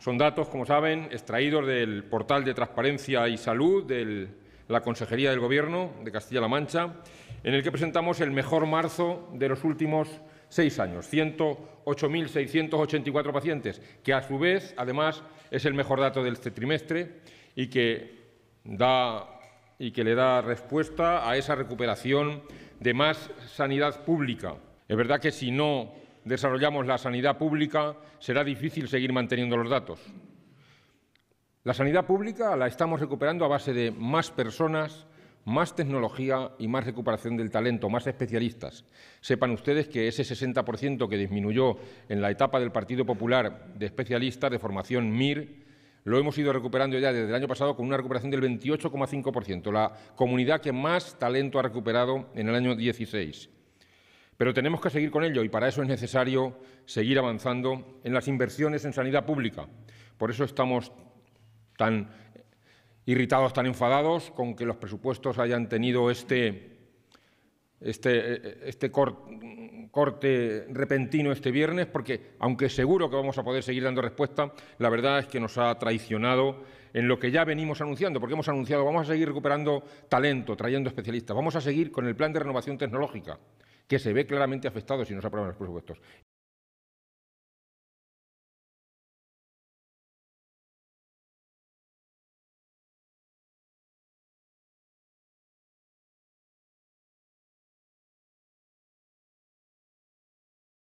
Son datos, como saben, extraídos del portal de Transparencia y Salud de la Consejería del Gobierno de Castilla-La Mancha, en el que presentamos el mejor marzo de los últimos seis años, 108.684 pacientes, que a su vez, además, es el mejor dato de este trimestre y que, da, y que le da respuesta a esa recuperación de más sanidad pública. Es verdad que si no desarrollamos la sanidad pública, será difícil seguir manteniendo los datos. La sanidad pública la estamos recuperando a base de más personas, más tecnología y más recuperación del talento, más especialistas. Sepan ustedes que ese 60% que disminuyó en la etapa del Partido Popular de especialistas de formación MIR, lo hemos ido recuperando ya desde el año pasado con una recuperación del 28,5%, la comunidad que más talento ha recuperado en el año 16. Pero tenemos que seguir con ello y para eso es necesario seguir avanzando en las inversiones en sanidad pública. Por eso estamos tan irritados, tan enfadados con que los presupuestos hayan tenido este, este, este corte repentino este viernes, porque aunque seguro que vamos a poder seguir dando respuesta, la verdad es que nos ha traicionado en lo que ya venimos anunciando, porque hemos anunciado vamos a seguir recuperando talento, trayendo especialistas, vamos a seguir con el plan de renovación tecnológica, que se ve claramente afectado si no se aprueban los presupuestos.